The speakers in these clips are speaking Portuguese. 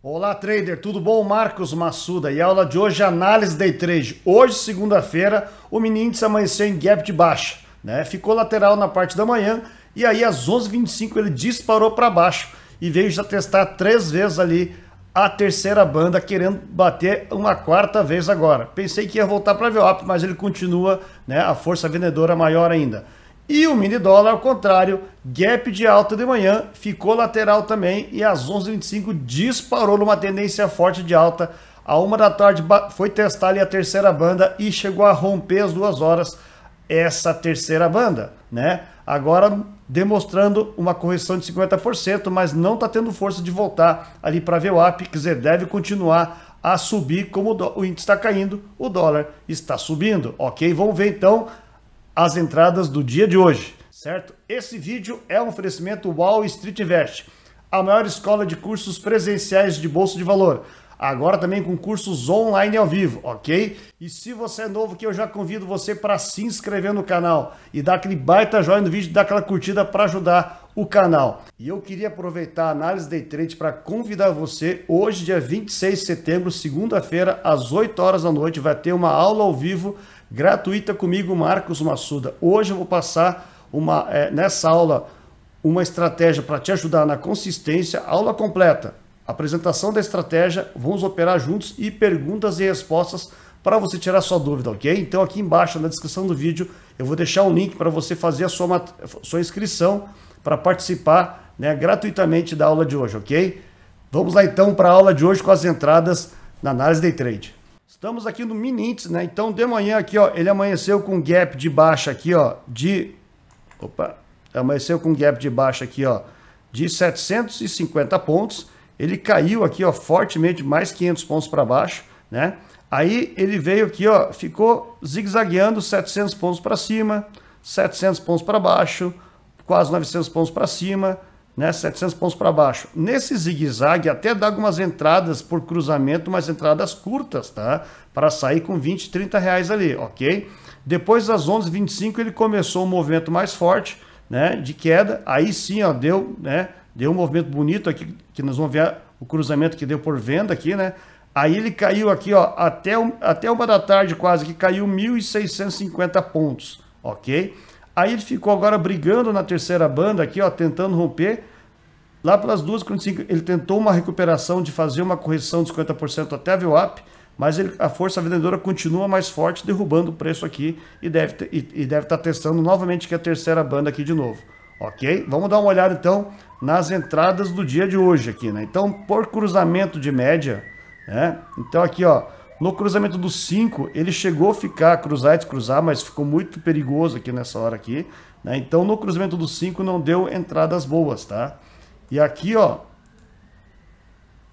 Olá, trader, tudo bom? Marcos Massuda e a aula de hoje é análise day trade. Hoje, segunda-feira, o mini índice amanheceu em gap de baixa, né? Ficou lateral na parte da manhã e aí às 11h25 ele disparou para baixo e veio já testar três vezes ali a terceira banda, querendo bater uma quarta vez agora. Pensei que ia voltar para VWAP, mas ele continua, né? A força vendedora maior ainda. E o mini dólar, ao contrário, gap de alta de manhã, ficou lateral também e às 11h25 disparou numa tendência forte de alta. A uma da tarde foi testar ali a terceira banda e chegou a romper as duas horas essa terceira banda, né? Agora demonstrando uma correção de 50%, mas não está tendo força de voltar ali para ver o VWAP, quer dizer, deve continuar a subir como o índice está caindo, o dólar está subindo, ok? Vamos ver então as entradas do dia de hoje, certo? Esse vídeo é um oferecimento Wall Street Invest, a maior escola de cursos presenciais de bolsa de valor. Agora também com cursos online ao vivo, ok? E se você é novo que eu já convido você para se inscrever no canal e dar aquele baita joinha no vídeo, dar aquela curtida para ajudar o canal. E eu queria aproveitar a análise day trade para convidar você hoje dia 26 de setembro, segunda-feira, às 8 horas da noite, vai ter uma aula ao vivo gratuita comigo, Marcos Massuda. Hoje eu vou passar uma, é, nessa aula uma estratégia para te ajudar na consistência, aula completa, apresentação da estratégia, vamos operar juntos e perguntas e respostas para você tirar sua dúvida, ok? Então aqui embaixo na descrição do vídeo eu vou deixar um link para você fazer a sua, sua inscrição para participar né, gratuitamente da aula de hoje, ok? Vamos lá então para a aula de hoje com as entradas na análise day trade. Estamos aqui no Minintes, né? Então de manhã aqui, ó, ele amanheceu com gap de baixa aqui, ó, de opa, amanheceu com gap de baixa aqui, ó, de 750 pontos. Ele caiu aqui, ó, fortemente mais 500 pontos para baixo, né? Aí ele veio aqui, ó, ficou zigue-zagueando 700 pontos para cima, 700 pontos para baixo, quase 900 pontos para cima, né, 700 pontos para baixo. Nesse zigue-zague até dá algumas entradas por cruzamento, mas entradas curtas, tá? Para sair com 20, 30 reais ali, ok? Depois das 11h25, ele começou um movimento mais forte, né, de queda. Aí sim, ó, deu, né, deu um movimento bonito aqui que nós vamos ver o cruzamento que deu por venda aqui, né? Aí ele caiu aqui, ó, até, até uma da tarde quase que caiu 1.650 pontos, ok? Aí ele ficou agora brigando na terceira banda aqui, ó, tentando romper. Lá pelas 2,45, ele tentou uma recuperação de fazer uma correção de 50% até a VWAP, mas ele, a força vendedora continua mais forte, derrubando o preço aqui e deve e, e deve estar tá testando novamente que é a terceira banda aqui de novo. Ok? Vamos dar uma olhada então nas entradas do dia de hoje aqui, né? Então, por cruzamento de média, né? Então aqui, ó, no cruzamento do 5, ele chegou a ficar, cruzar e descruzar, mas ficou muito perigoso aqui nessa hora aqui. Né? Então, no cruzamento do 5, não deu entradas boas, tá? E aqui, ó,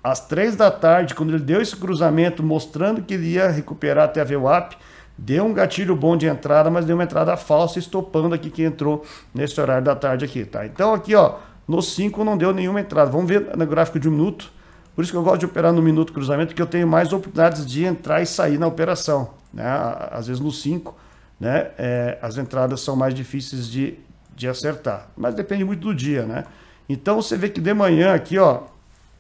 às 3 da tarde, quando ele deu esse cruzamento, mostrando que ele ia recuperar até a VWAP, deu um gatilho bom de entrada, mas deu uma entrada falsa, estopando aqui que entrou nesse horário da tarde aqui, tá? Então, aqui, ó, no 5 não deu nenhuma entrada. Vamos ver no gráfico de um minuto por isso que eu gosto de operar no minuto cruzamento, porque eu tenho mais oportunidades de entrar e sair na operação. Né? Às vezes no 5, né? É, as entradas são mais difíceis de, de acertar. Mas depende muito do dia, né? Então você vê que de manhã aqui, ó,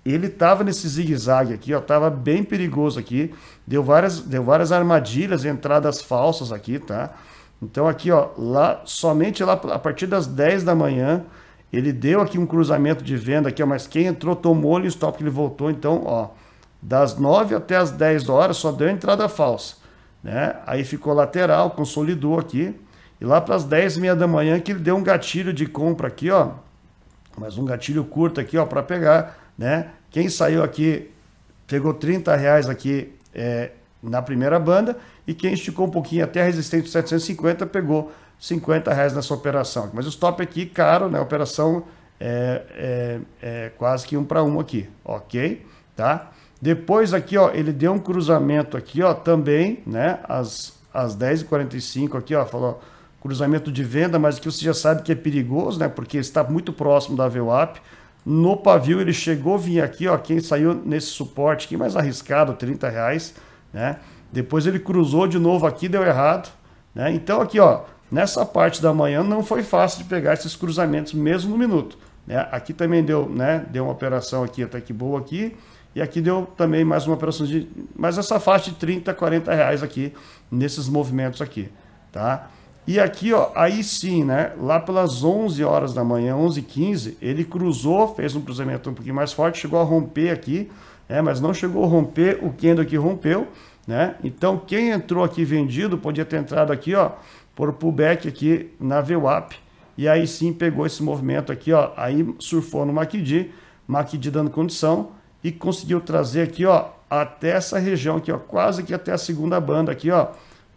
ele estava nesse zigue-zague aqui, ó, tava bem perigoso aqui, deu várias, deu várias armadilhas, entradas falsas aqui, tá? Então aqui, ó, lá somente lá a partir das 10 da manhã, ele deu aqui um cruzamento de venda aqui, mas quem entrou tomou o stop que ele voltou. Então, ó, das 9 até as 10 horas só deu entrada falsa. Né? Aí ficou lateral, consolidou aqui. E lá para as 10 e meia da manhã que ele deu um gatilho de compra aqui, ó. Mas um gatilho curto aqui, ó, para pegar, né? Quem saiu aqui pegou 30 reais aqui é, na primeira banda e quem esticou um pouquinho até a resistência de 750 pegou 50 reais nessa operação. Mas o stop aqui, caro, né? Operação é, é, é quase que um para um aqui, ok? Tá? Depois aqui, ó, ele deu um cruzamento aqui, ó, também, né? Às, às 10h45 aqui, ó, falou cruzamento de venda, mas que você já sabe que é perigoso, né? Porque está muito próximo da VWAP. No pavio ele chegou, vinha aqui, ó, quem saiu nesse suporte aqui, mais arriscado, 30 reais, né? Depois ele cruzou de novo aqui, deu errado, né? Então aqui, ó, Nessa parte da manhã não foi fácil de pegar esses cruzamentos mesmo no minuto. Né? Aqui também deu, né? deu uma operação aqui até que boa aqui. E aqui deu também mais uma operação de. Mas essa faixa de 30, 40 reais aqui, nesses movimentos aqui. Tá? E aqui, ó, aí sim, né? Lá pelas 11 horas da manhã, 11h15, ele cruzou, fez um cruzamento um pouquinho mais forte, chegou a romper aqui, né? Mas não chegou a romper o candle que rompeu, né? Então, quem entrou aqui vendido podia ter entrado aqui, ó, por pullback aqui na VWAP, e aí sim pegou esse movimento aqui, ó, aí surfou no MACD, MACD dando condição, e conseguiu trazer aqui, ó, até essa região aqui, ó, quase que até a segunda banda aqui, ó,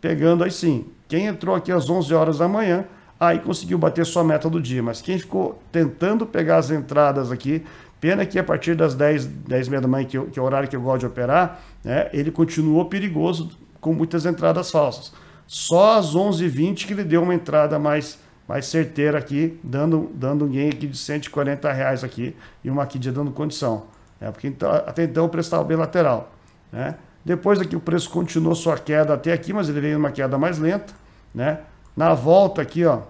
pegando aí sim. Quem entrou aqui às 11 horas da manhã, aí conseguiu bater sua meta do dia, mas quem ficou tentando pegar as entradas aqui, pena que a partir das 10, 10 da manhã, que, eu, é que é o horário que eu gosto de operar, né, ele continuou perigoso com muitas entradas falsas. Só às 11h20 que ele deu uma entrada mais, mais certeira aqui, dando, dando um gain aqui de 140 reais aqui e uma aqui de dando condição. é Porque então, até então o preço estava bem lateral. Né? Depois aqui o preço continuou sua queda até aqui, mas ele veio numa queda mais lenta. Né? Na volta aqui, ó,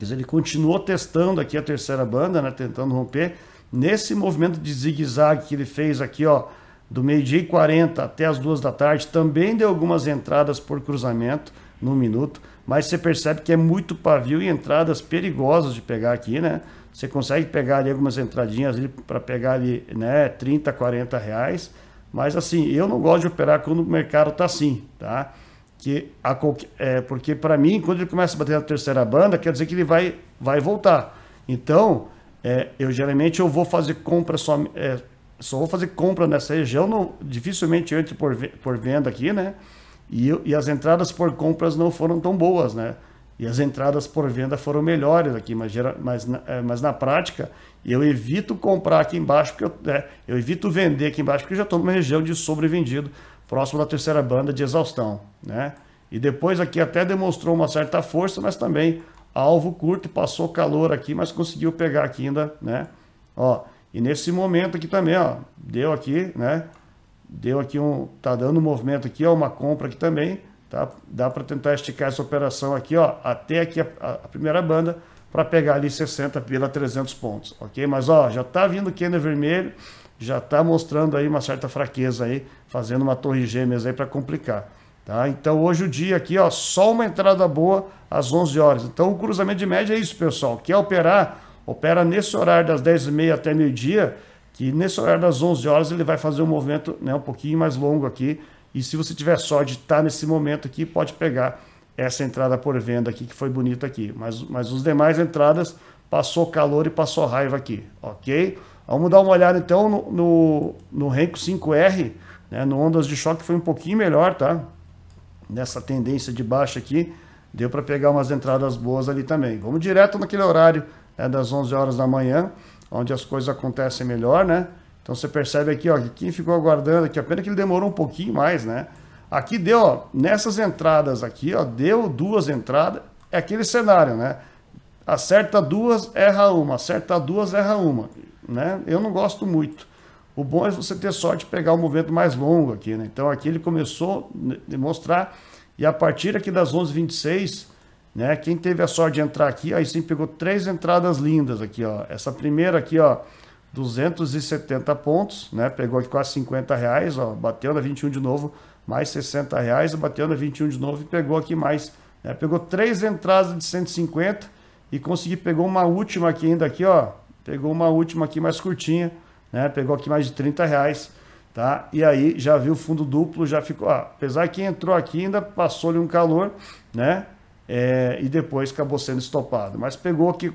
ele continuou testando aqui a terceira banda, né? tentando romper. Nesse movimento de zigue-zague que ele fez aqui, ó, do meio-dia e 40 até as duas da tarde, também deu algumas entradas por cruzamento no minuto, mas você percebe que é muito pavio e entradas perigosas de pegar aqui, né? Você consegue pegar ali algumas entradinhas ali para pegar ali, né, 30, 40 reais, mas assim, eu não gosto de operar quando o mercado tá assim, tá? Que a, é, porque para mim, quando ele começa a bater na terceira banda, quer dizer que ele vai, vai voltar. Então, é, eu geralmente eu vou fazer compra só, é, só vou fazer compra nessa região, não, dificilmente entre por, por venda aqui, né? E, e as entradas por compras não foram tão boas, né? E as entradas por venda foram melhores aqui, mas, mas, é, mas na prática eu evito comprar aqui embaixo, porque eu, né, eu evito vender aqui embaixo, porque eu já estou numa região de sobrevendido, próximo da terceira banda de exaustão, né? E depois aqui até demonstrou uma certa força, mas também alvo curto, passou calor aqui, mas conseguiu pegar aqui ainda, né? Ó, e nesse momento aqui também, ó, deu aqui, né? Deu aqui um, tá dando um movimento aqui, ó, uma compra aqui também, tá? Dá para tentar esticar essa operação aqui, ó, até aqui a, a primeira banda para pegar ali 60 pela 300 pontos, ok? Mas ó, já tá vindo candle vermelho, já tá mostrando aí uma certa fraqueza aí, fazendo uma torre gêmeas aí para complicar. Tá? Então hoje o dia aqui, ó, só uma entrada boa às 11 horas. Então o cruzamento de média é isso, pessoal. Quer operar opera nesse horário das 10h30 até meio-dia, que nesse horário das 11 horas ele vai fazer um movimento né, um pouquinho mais longo aqui. E se você tiver sorte de estar nesse momento aqui, pode pegar essa entrada por venda aqui, que foi bonita aqui. Mas, mas os demais entradas, passou calor e passou raiva aqui, ok? Vamos dar uma olhada então no, no, no Renko 5R, né, no ondas de choque foi um pouquinho melhor, tá? Nessa tendência de baixa aqui, deu para pegar umas entradas boas ali também. Vamos direto naquele horário é das 11 horas da manhã, onde as coisas acontecem melhor, né? Então você percebe aqui, ó, que quem ficou aguardando aqui, a pena que ele demorou um pouquinho mais, né? Aqui deu, ó, nessas entradas aqui, ó, deu duas entradas, é aquele cenário, né? Acerta duas, erra uma, acerta duas, erra uma, né? Eu não gosto muito. O bom é você ter sorte de pegar o um movimento mais longo aqui, né? Então aqui ele começou a demonstrar, e a partir aqui das 11h26, né? Quem teve a sorte de entrar aqui, aí sim pegou três entradas lindas aqui, ó. Essa primeira aqui, ó, 270 pontos, né? Pegou aqui quase 50 reais, ó, bateu na 21 de novo, mais 60 reais, bateu na 21 de novo e pegou aqui mais, né? Pegou três entradas de 150 e consegui, pegou uma última aqui ainda aqui, ó, pegou uma última aqui mais curtinha, né? Pegou aqui mais de 30 reais, tá? E aí já viu o fundo duplo, já ficou, ó, apesar que entrou aqui ainda, passou-lhe um calor, né? é, e depois acabou sendo estopado. Mas pegou aqui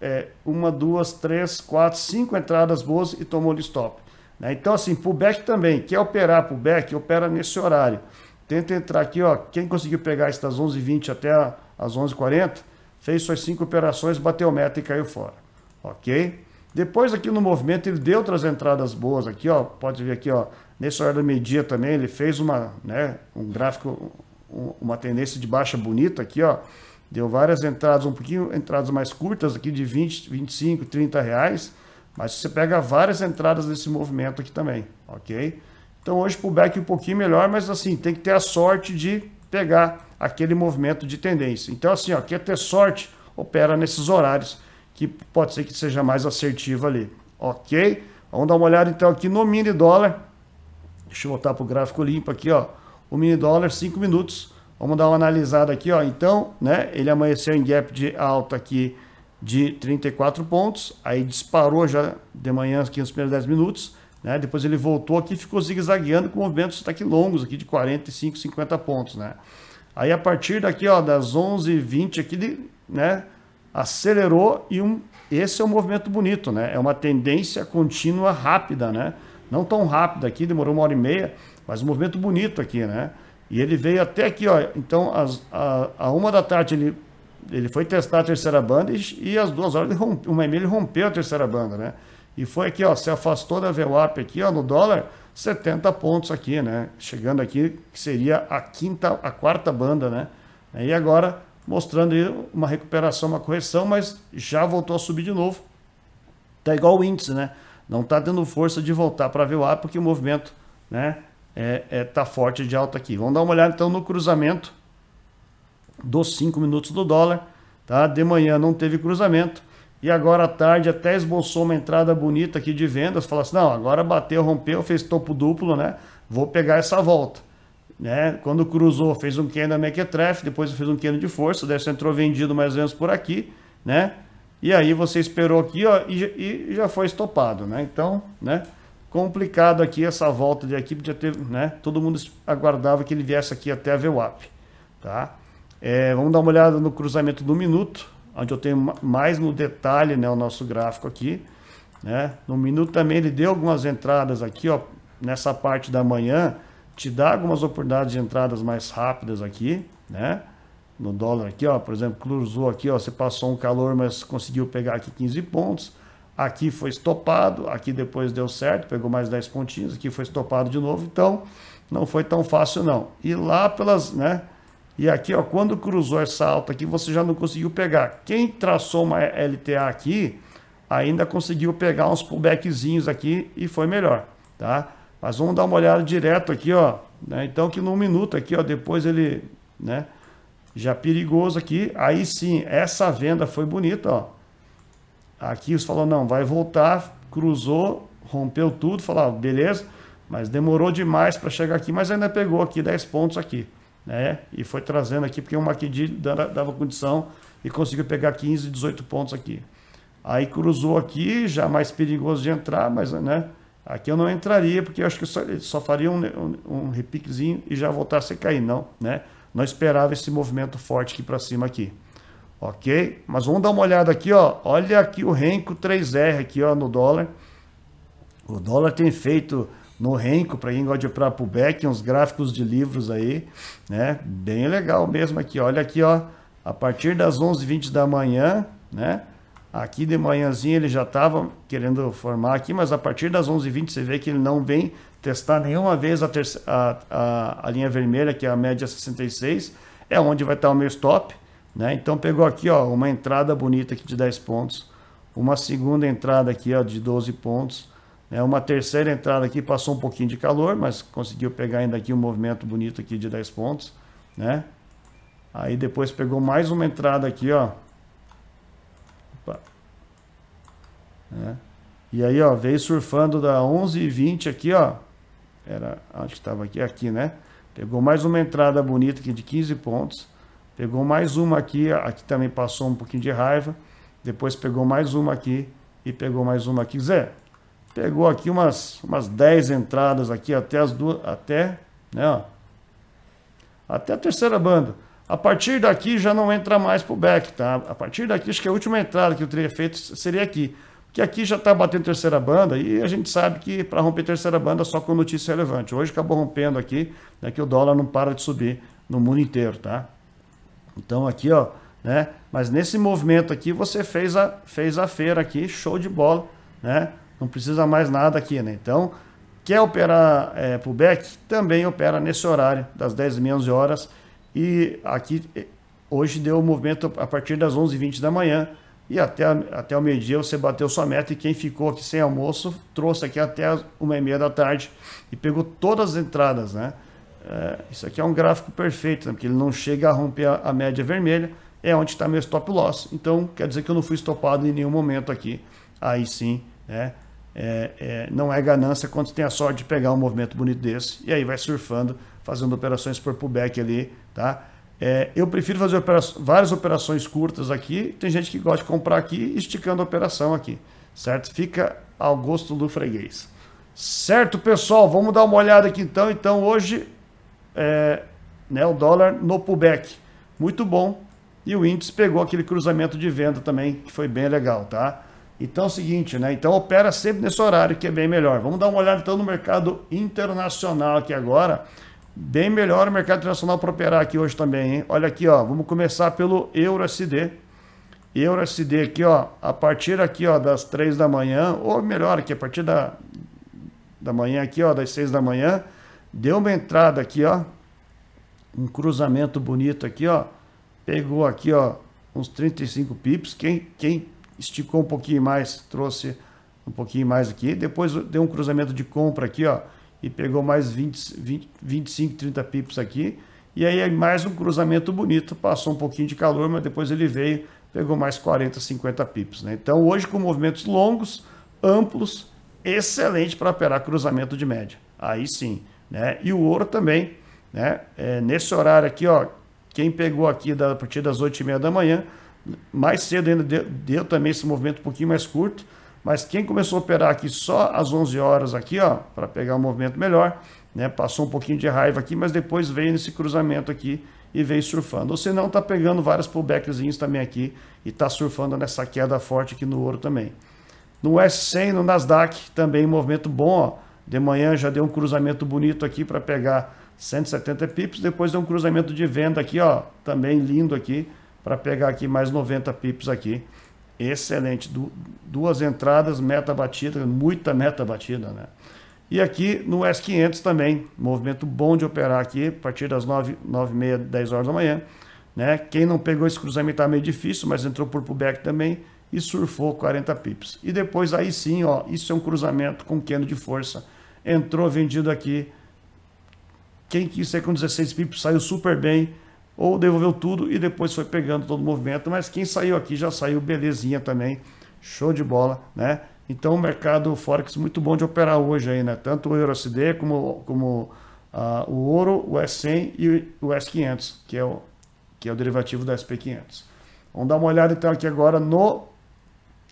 é, uma, duas, três, quatro, cinco entradas boas e tomou de stop. Né? Então, assim, pullback também. Quer operar pullback? Opera nesse horário. Tenta entrar aqui, ó. Quem conseguiu pegar isso das 11h20 até as 11h40, fez suas cinco operações, bateu meta e caiu fora. Ok? Depois aqui no movimento ele deu outras entradas boas aqui, ó. Pode ver aqui, ó. Nesse horário do meio-dia também ele fez uma, né, um gráfico uma tendência de baixa bonita aqui, ó. Deu várias entradas, um pouquinho entradas mais curtas aqui de 20, 25, 30 reais. Mas você pega várias entradas desse movimento aqui também, ok? Então hoje pullback um pouquinho melhor, mas assim, tem que ter a sorte de pegar aquele movimento de tendência. Então assim, ó, quer ter sorte, opera nesses horários, que pode ser que seja mais assertivo ali, ok? Vamos dar uma olhada então aqui no mini dólar. Deixa eu voltar para o gráfico limpo aqui, ó o mini dólar 5 minutos. Vamos dar uma analisada aqui, ó. Então, né, ele amanheceu em gap de alta aqui de 34 pontos, aí disparou já de manhã aqui nos primeiros 10 minutos, né? Depois ele voltou aqui e ficou zigue-zagueando com movimentos até que longos aqui de 45, 50 pontos, né? Aí a partir daqui, ó, das 11h20 aqui, de, né, acelerou e um, esse é um movimento bonito, né? É uma tendência contínua rápida, né? Não tão rápida aqui, demorou uma hora e meia, mas um movimento bonito aqui, né? E ele veio até aqui, ó. Então, às, a, a uma da tarde ele, ele foi testar a terceira banda e, e às duas horas, ele rompe, uma e meia, ele rompeu a terceira banda, né? E foi aqui, ó, se afastou da VWAP aqui, ó, no dólar, 70 pontos aqui, né? Chegando aqui, que seria a quinta, a quarta banda, né? E agora mostrando aí uma recuperação, uma correção, mas já voltou a subir de novo. Tá igual o índice, né? Não tá dando força de voltar para a VWAP porque o movimento, né? é, é, tá forte de alta aqui. Vamos dar uma olhada então no cruzamento dos 5 minutos do dólar. Tá? De manhã não teve cruzamento. E agora à tarde até esboçou uma entrada bonita aqui de vendas. Falou assim, não, agora bateu, rompeu, fez topo duplo, né? Vou pegar essa volta. Né? Quando cruzou, fez um candle mequetrefe, depois fez um candle de força, dessa entrou vendido mais ou menos por aqui, né? E aí você esperou aqui, ó, e, e já foi estopado, né? Então, né? complicado aqui essa volta de equipe, já teve, né? Todo mundo aguardava que ele viesse aqui até a VWAP, tá? É, vamos dar uma olhada no cruzamento do minuto, onde eu tenho mais no detalhe, né, o nosso gráfico aqui, né? No minuto também ele deu algumas entradas aqui, ó, nessa parte da manhã, te dá algumas oportunidades de entradas mais rápidas aqui, né? No dólar aqui, ó, por exemplo, cruzou aqui, ó, você passou um calor, mas conseguiu pegar aqui 15 pontos aqui foi estopado, aqui depois deu certo, pegou mais 10 pontinhos, aqui foi estopado de novo, então não foi tão fácil não. E lá pelas, né? E aqui, ó, quando cruzou essa alta aqui, você já não conseguiu pegar. Quem traçou uma LTA aqui, ainda conseguiu pegar uns pullbackzinhos aqui e foi melhor, tá? Mas vamos dar uma olhada direto aqui, ó, né? Então que num minuto aqui, ó, depois ele, né, já perigoso aqui. Aí sim, essa venda foi bonita, ó. Aqui os falou, não, vai voltar, cruzou, rompeu tudo, falou, ah, beleza, mas demorou demais para chegar aqui, mas ainda pegou aqui 10 pontos aqui, né? E foi trazendo aqui, porque o MACD dava, dava condição e conseguiu pegar 15, 18 pontos aqui. Aí cruzou aqui, já mais perigoso de entrar, mas, né? Aqui eu não entraria, porque eu acho que só, só faria um, um, um, repiquezinho e já voltasse a cair, não, né? Não esperava esse movimento forte aqui para cima aqui ok? Mas vamos dar uma olhada aqui, ó. Olha aqui o Renko 3R aqui, ó, no dólar. O dólar tem feito no Renko para quem de para pullback, uns gráficos de livros aí, né? Bem legal mesmo aqui. Olha aqui, ó, a partir das 11h20 da manhã, né? Aqui de manhãzinha ele já estava querendo formar aqui, mas a partir das 11h20 você vê que ele não vem testar nenhuma vez a, terceira a, a, a linha vermelha, que é a média 66, é onde vai estar o meu stop, né? Então pegou aqui ó, uma entrada bonita aqui de 10 pontos, uma segunda entrada aqui ó, de 12 pontos, né? uma terceira entrada aqui passou um pouquinho de calor, mas conseguiu pegar ainda aqui um movimento bonito aqui de 10 pontos. Né? Aí depois pegou mais uma entrada aqui, ó. Opa. Né? E aí, ó, veio surfando da 11h20 aqui, ó. Era, acho que estava aqui, aqui, né? Pegou mais uma entrada bonita aqui de 15 pontos. Pegou mais uma aqui, aqui também passou um pouquinho de raiva. Depois pegou mais uma aqui e pegou mais uma aqui. Zé, pegou aqui umas, umas 10 entradas aqui até as duas, até, né, ó, até a terceira banda. A partir daqui já não entra mais pro back, tá? A partir daqui, acho que a última entrada que eu teria feito seria aqui. Porque aqui já está batendo terceira banda e a gente sabe que para romper terceira banda só com notícia relevante. Hoje acabou rompendo aqui, né, que o dólar não para de subir no mundo inteiro, tá? Então aqui, ó, né? Mas nesse movimento aqui você fez a fez a feira aqui, show de bola, né? Não precisa mais nada aqui, né? Então, quer operar é, pullback? Também opera nesse horário, das 10 h 11 horas. E aqui, hoje deu o movimento a partir das 11h20 da manhã e até, até o meio-dia você bateu sua meta e quem ficou aqui sem almoço trouxe aqui até uma e meia da tarde e pegou todas as entradas, né? É, isso aqui é um gráfico perfeito, né? porque ele não chega a romper a, a média vermelha, é onde está meu stop loss. Então, quer dizer que eu não fui stopado em nenhum momento aqui. Aí sim, né? É, é, não é ganância quando você tem a sorte de pegar um movimento bonito desse e aí vai surfando, fazendo operações por pullback ali, tá? É, eu prefiro fazer opera várias operações curtas aqui. Tem gente que gosta de comprar aqui esticando a operação aqui, certo? Fica ao gosto do freguês. Certo, pessoal? Vamos dar uma olhada aqui então. Então, hoje é, né, o dólar no pullback. Muito bom. E o índice pegou aquele cruzamento de venda também, que foi bem legal, tá? Então é o seguinte, né? Então opera sempre nesse horário que é bem melhor. Vamos dar uma olhada então no mercado internacional aqui agora. Bem melhor o mercado internacional para operar aqui hoje também, hein? Olha aqui, ó. Vamos começar pelo EURSD. EURSD aqui, ó. A partir aqui, ó, das 3 da manhã, ou melhor, aqui a partir da, da manhã aqui, ó, das 6 da manhã, Deu uma entrada aqui, ó. Um cruzamento bonito aqui, ó. Pegou aqui, ó, uns 35 pips. Quem, quem esticou um pouquinho mais, trouxe um pouquinho mais aqui. Depois deu um cruzamento de compra aqui, ó. E pegou mais 20, 20, 25, 30 pips aqui. E aí é mais um cruzamento bonito, passou um pouquinho de calor, mas depois ele veio, pegou mais 40, 50 pips. Né? Então hoje com movimentos longos, amplos, excelente para operar cruzamento de média. Aí sim. Né? E o ouro também, né? É, nesse horário aqui, ó, quem pegou aqui da, a partir das 8h30 da manhã, mais cedo ainda deu, deu, também esse movimento um pouquinho mais curto, mas quem começou a operar aqui só às 11 horas aqui, ó, para pegar um movimento melhor, né? Passou um pouquinho de raiva aqui, mas depois veio nesse cruzamento aqui e veio surfando. Ou senão tá pegando vários pullbackzinhos também aqui e tá surfando nessa queda forte aqui no ouro também. No S100, no Nasdaq, também um movimento bom, ó de manhã já deu um cruzamento bonito aqui para pegar 170 pips, depois deu um cruzamento de venda aqui, ó, também lindo aqui, para pegar aqui mais 90 pips aqui. Excelente, du duas entradas, meta batida, muita meta batida, né? E aqui no S500 também, movimento bom de operar aqui, a partir das 9, 9 e 10 horas da manhã. Né? Quem não pegou esse cruzamento tá meio difícil, mas entrou por pullback também e surfou 40 pips. E depois aí sim, ó, isso é um cruzamento com queno de força entrou vendido aqui. Quem quis sair com 16 pips saiu super bem, ou devolveu tudo e depois foi pegando todo o movimento, mas quem saiu aqui já saiu belezinha também, show de bola, né? Então o mercado Forex muito bom de operar hoje aí, né? Tanto o EuroCD como, como uh, o ouro, o S100 e o S500, que é o, que é o derivativo da SP500. Vamos dar uma olhada então aqui agora no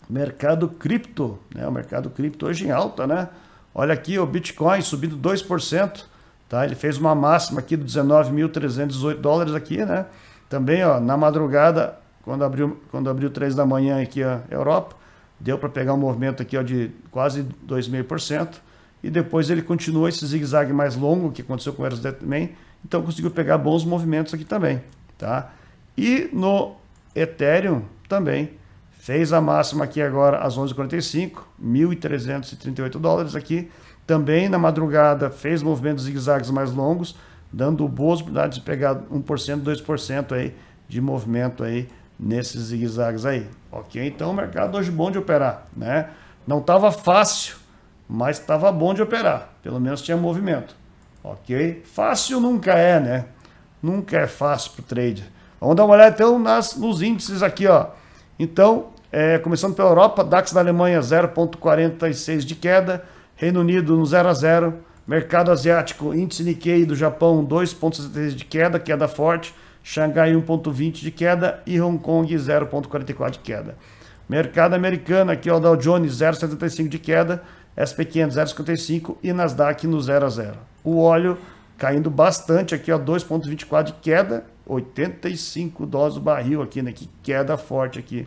mercado cripto, né? O mercado cripto hoje em alta, né? Olha aqui o Bitcoin subindo 2%, tá? Ele fez uma máxima aqui de 19.318 dólares aqui, né? Também, ó, na madrugada, quando abriu, quando abriu 3 da manhã aqui a Europa, deu para pegar um movimento aqui ó, de quase 2,5%. E depois ele continuou esse zigue-zague mais longo que aconteceu com o Ethereum. também. Então conseguiu pegar bons movimentos aqui também, tá? E no Ethereum também Fez a máxima aqui agora às 11h45, 1.338 dólares aqui. Também na madrugada fez movimentos zigue-zagues mais longos, dando boas oportunidades de pegar 1%, 2% aí de movimento aí nesses zigue-zagues aí. Ok, então o mercado hoje bom de operar, né? Não estava fácil, mas estava bom de operar. Pelo menos tinha movimento, ok? Fácil nunca é, né? Nunca é fácil para o trader. Vamos dar uma olhada então nas, nos índices aqui, ó. Então, é, começando pela Europa, DAX da Alemanha 0,46 de queda, Reino Unido no 0 a 0, mercado asiático, índice Nikkei do Japão 2,63 de queda, queda forte, Xangai 1,20 de queda e Hong Kong 0,44 de queda. Mercado americano aqui, o Dow Jones 0,75 de queda, SP500 0,55 e Nasdaq no 0 a 0. O óleo caindo bastante aqui, ó, 2,24 de queda, 85 dólares o barril aqui, né? Que queda forte aqui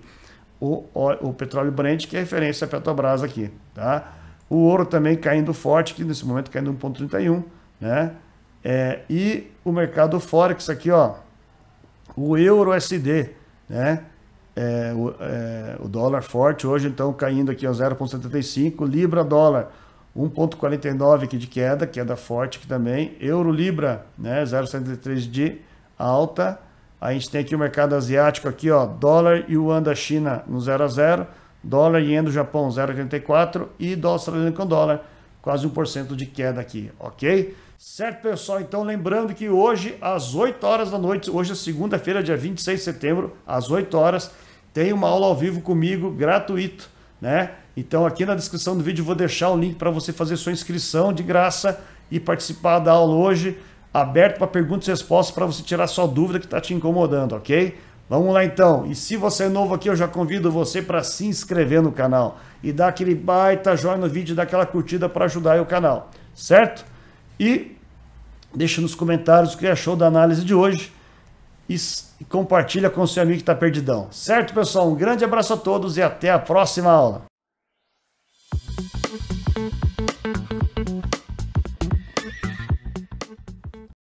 o, o, petróleo Brent, que é referência a Petrobras aqui. Tá? O ouro também caindo forte, que nesse momento caindo 1,31. Né? É, e o mercado Forex aqui, ó, o euro USD, né? É, o, é, o, dólar forte hoje, então, caindo aqui a 0,75, Libra dólar 1,49 aqui de queda, queda forte aqui também, Euro Libra, né, 0,73 de alta, a gente tem aqui o mercado asiático aqui, ó, dólar e yuan da China no 0 a 0, dólar e yen do Japão 0,84 e dólar australiano com dólar, quase 1% de queda aqui, OK? Certo, pessoal? Então, lembrando que hoje às 8 horas da noite, hoje é segunda-feira, dia 26 de setembro, às 8 horas, tem uma aula ao vivo comigo, gratuito, né? Então, aqui na descrição do vídeo vou deixar o link para você fazer sua inscrição de graça e participar da aula hoje aberto para perguntas e respostas para você tirar sua dúvida que está te incomodando, ok? Vamos lá então. E se você é novo aqui, eu já convido você para se inscrever no canal e dar aquele baita joinha no vídeo e dar aquela curtida para ajudar o canal, certo? E deixa nos comentários o que achou da análise de hoje e compartilha com seu amigo que está perdidão. Certo, pessoal? Um grande abraço a todos e até a próxima aula.